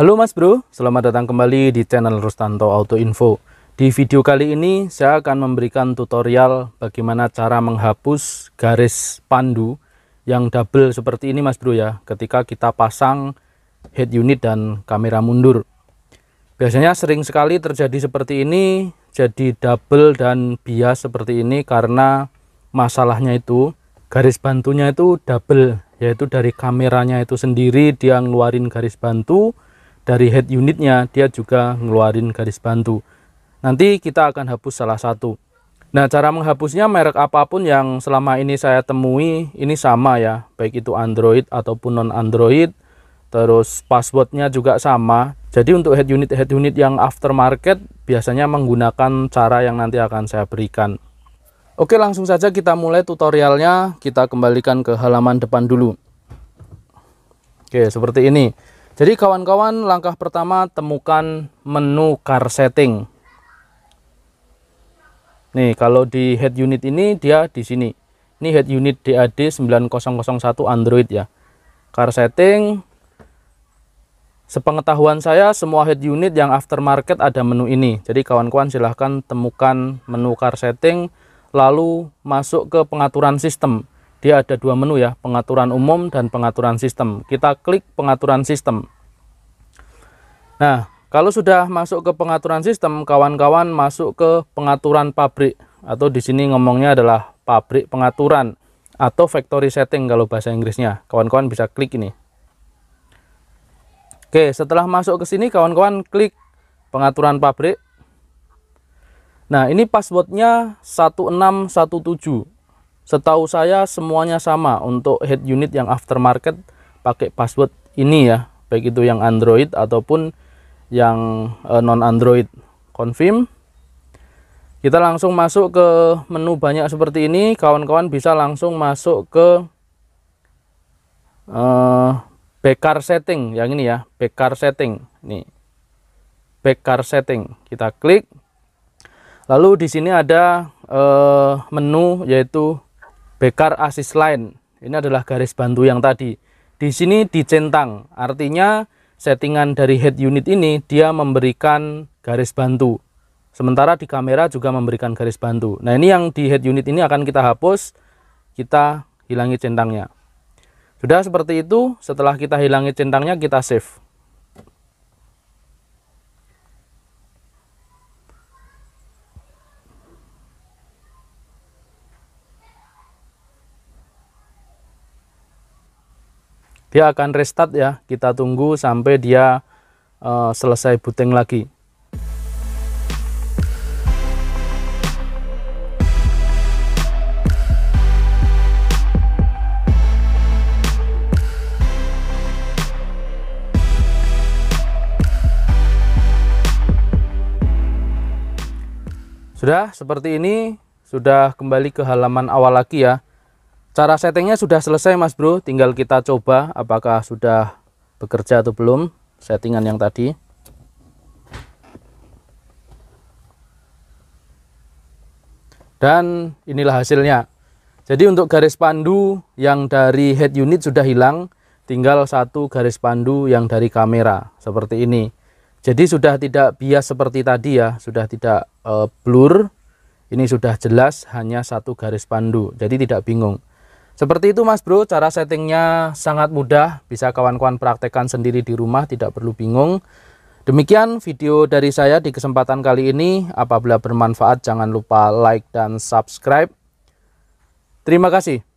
Halo Mas Bro, selamat datang kembali di channel Rustanto Auto Info. Di video kali ini saya akan memberikan tutorial bagaimana cara menghapus garis pandu yang double seperti ini Mas Bro ya, ketika kita pasang head unit dan kamera mundur. Biasanya sering sekali terjadi seperti ini, jadi double dan bias seperti ini karena masalahnya itu garis bantunya itu double, yaitu dari kameranya itu sendiri dia ngeluarin garis bantu, dari head unitnya dia juga ngeluarin garis bantu nanti kita akan hapus salah satu nah cara menghapusnya merek apapun yang selama ini saya temui ini sama ya baik itu Android ataupun non Android terus passwordnya juga sama jadi untuk head unit head unit yang aftermarket biasanya menggunakan cara yang nanti akan saya berikan Oke langsung saja kita mulai tutorialnya kita kembalikan ke halaman depan dulu Oke seperti ini jadi kawan-kawan langkah pertama temukan menu car setting. Nih kalau di head unit ini dia di sini. Ini head unit DAD 9001 Android ya. Car setting. Sepengetahuan saya semua head unit yang aftermarket ada menu ini. Jadi kawan-kawan silahkan temukan menu car setting lalu masuk ke pengaturan sistem dia ada dua menu ya, pengaturan umum dan pengaturan sistem. Kita klik pengaturan sistem. Nah, kalau sudah masuk ke pengaturan sistem, kawan-kawan masuk ke pengaturan pabrik atau di sini ngomongnya adalah pabrik pengaturan atau factory setting kalau bahasa Inggrisnya. Kawan-kawan bisa klik ini. Oke, setelah masuk ke sini kawan-kawan klik pengaturan pabrik. Nah, ini passwordnya 1617 Setahu saya semuanya sama untuk head unit yang aftermarket pakai password ini ya, baik itu yang Android ataupun yang e, non Android. Confirm. Kita langsung masuk ke menu banyak seperti ini, kawan-kawan bisa langsung masuk ke uh, backcar setting yang ini ya, backcar setting. Nih. Backcar setting. Kita klik. Lalu di sini ada uh, menu yaitu Bekar assist line. Ini adalah garis bantu yang tadi. Di sini dicentang, artinya settingan dari head unit ini dia memberikan garis bantu. Sementara di kamera juga memberikan garis bantu. Nah ini yang di head unit ini akan kita hapus, kita hilangi centangnya. Sudah seperti itu, setelah kita hilangi centangnya kita save. dia akan restart ya kita tunggu sampai dia uh, selesai booting lagi Sudah seperti ini, sudah kembali ke halaman awal lagi ya. Cara settingnya sudah selesai mas bro, tinggal kita coba apakah sudah bekerja atau belum settingan yang tadi. Dan inilah hasilnya. Jadi untuk garis pandu yang dari head unit sudah hilang, tinggal satu garis pandu yang dari kamera seperti ini. Jadi sudah tidak bias seperti tadi ya, sudah tidak uh, blur. Ini sudah jelas hanya satu garis pandu. Jadi tidak bingung. Seperti itu mas bro, cara settingnya sangat mudah, bisa kawan-kawan praktekkan sendiri di rumah, tidak perlu bingung. Demikian video dari saya di kesempatan kali ini, apabila bermanfaat jangan lupa like dan subscribe. Terima kasih.